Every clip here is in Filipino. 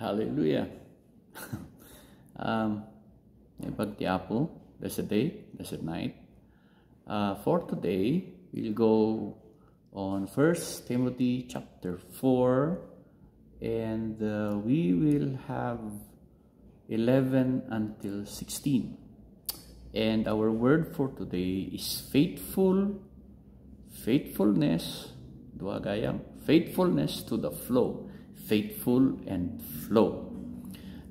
Hallelujah. um, Pagtiapo, that's a day, that's a night. Uh, for today, we'll go on First Timothy chapter 4 and uh, we will have 11 until 16. And our word for today is faithful, faithfulness, duagayam, faithfulness to the flow. faithful and flow.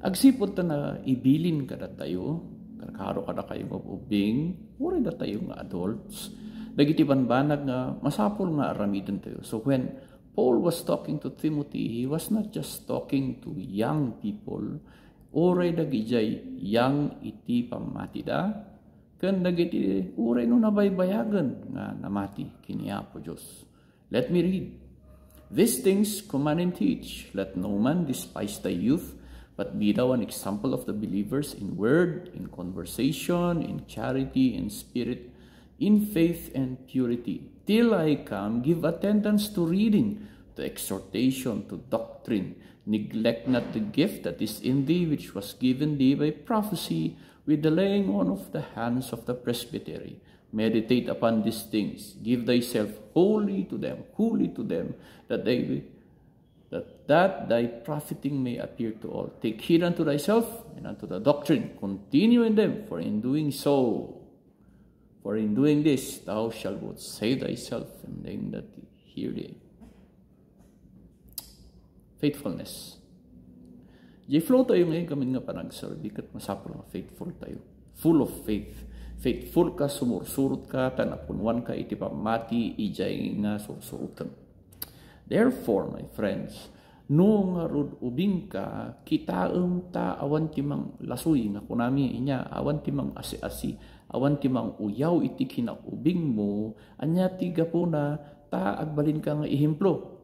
Agsipod ta na ibilin ka na tayo, karkaro ka na kayong ubing, wari na tayo nga adults. Nagitiban ba nga masapol nga aramidon tayo. So when Paul was talking to Timothy, he was not just talking to young people, uray dagijay young iti pamatida, kan nagiti uray no nabaybayagan nga namati kiniya po Diyos. Let me read These things command and teach. Let no man despise thy youth, but be thou an example of the believers in word, in conversation, in charity, in spirit, in faith and purity. Till I come, give attendance to reading, to exhortation, to doctrine. Neglect not the gift that is in thee, which was given thee by prophecy, with the laying on of the hands of the presbytery. Meditate upon these things. Give thyself wholly to them, wholly to them, that they that, that thy profiting may appear to all. Take heed unto thyself and unto the doctrine. Continue in them, for in doing so, for in doing this, thou shalt both save thyself and them that hear thee. Faithfulness. J-flow tayo ngayon, kami nga panagsorbi, kat masapul na faithful tayo. Full of faith. faithful ka, sumursurot ka, tanapunwan ka, iti pamati, ijay nga sursurutan. Therefore, my friends, no nga rod ubing ka, kitaem ta awan timang lasoy nga kunami inya, awan timang asi-asi, awan timang uyaw iti kinakubing mo, anya tiga po na ta agbalin ka nga ihimplo.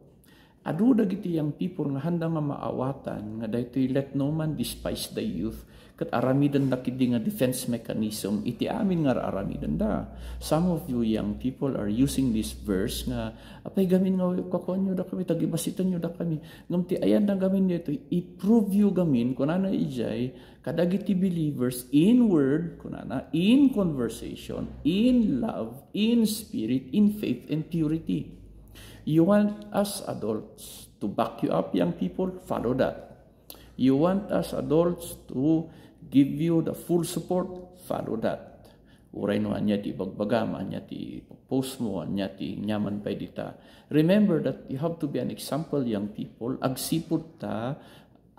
Adu dagiti yang people nga handa nga maawatan nga daytoy let no man despise the youth kat aramidan da kidi nga defense mechanism iti amin nga aramidan da some of you young people are using this verse nga apay gamin nga kakuan nyo da kami tagibasitan nyo da kami ngam ti ayan na gamin nito i-prove you gamin kunana ijay kadagiti believers in word kunana in conversation in love in spirit in faith and purity you want us adults to back you up young people follow that you want us adults to give you the full support, follow that. Uray no anya ti bagbagam, anya ti post mo, anya ti nyaman pa dita. Remember that you have to be an example, young people. Agsipot ta,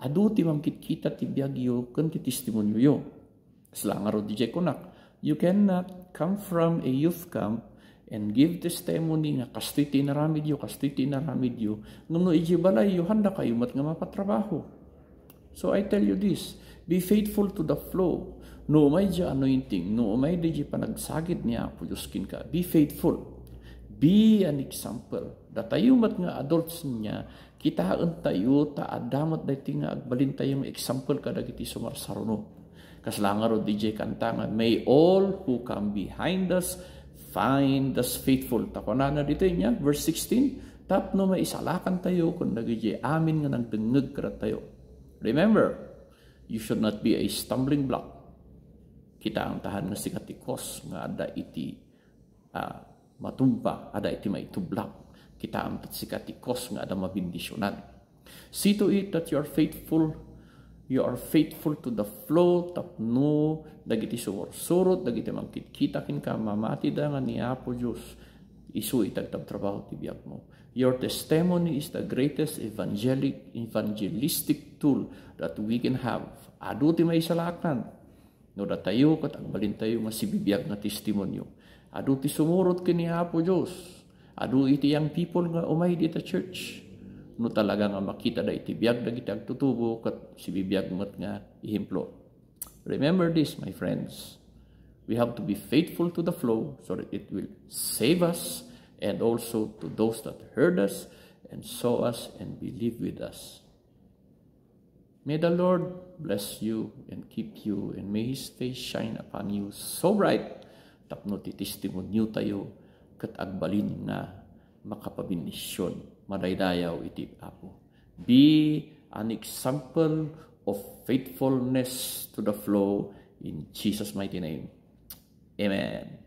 adu ti mamkitkita ti biagyo, kan ti testimonyo yo. Slangaro DJ Kunak. You cannot come from a youth camp and give testimony nga kastiti na ramid yo, kastiti na ramid yo. Ngano ijibalay yo, handa kayo mat nga mapatrabaho. So I tell you this, Be faithful to the flow. No may di anointing. No may di panagsagit niya po Diyos ka. Be faithful. Be an example. Datayumat nga adults niya, kitaan tayo ta adamat na iti nga agbalin tayong example kada kiti sumarsaruno. Kaslanga ro DJ kanta may all who come behind us find us faithful. Tapanan na dito niya, verse 16, tap no may isalakan tayo kung nagijay amin nga nagdengeg kratayo. tayo. Remember, You should not be a stumbling block. Kita ang tahan ng sikatikos nga ada iti uh, matumpa, ada iti tublak. Kita ang sikatikos kos nga ada mabindisyonan. See to it that you are faithful you are faithful to the flow no dagiti suwar surut dagiti mangkit kita kin ka mamati da nga ni Apo jus. isu Isuit agtabtrabaho ti biag mo. Your testimony is the greatest evangelic, evangelistic tool that we can have. Adu ti may salaknan. No datayo kat agbalin tayo nga sibibiyag nga testimonyo. Adu ti sumurot kini Apo Dios. Adu iti ang people nga umay di ta church. No talaga nga makita da iti biyag dagiti tutubo kat sibibiyag mat nga ihimplo. Remember this, my friends. we have to be faithful to the flow so that it will save us and also to those that heard us and saw us and believe with us. May the Lord bless you and keep you and may His face shine upon you so bright tapno titistimonyo tayo kat agbalin na makapabinisyon madaydayaw iti apo. Be an example of faithfulness to the flow in Jesus' mighty name. Amen.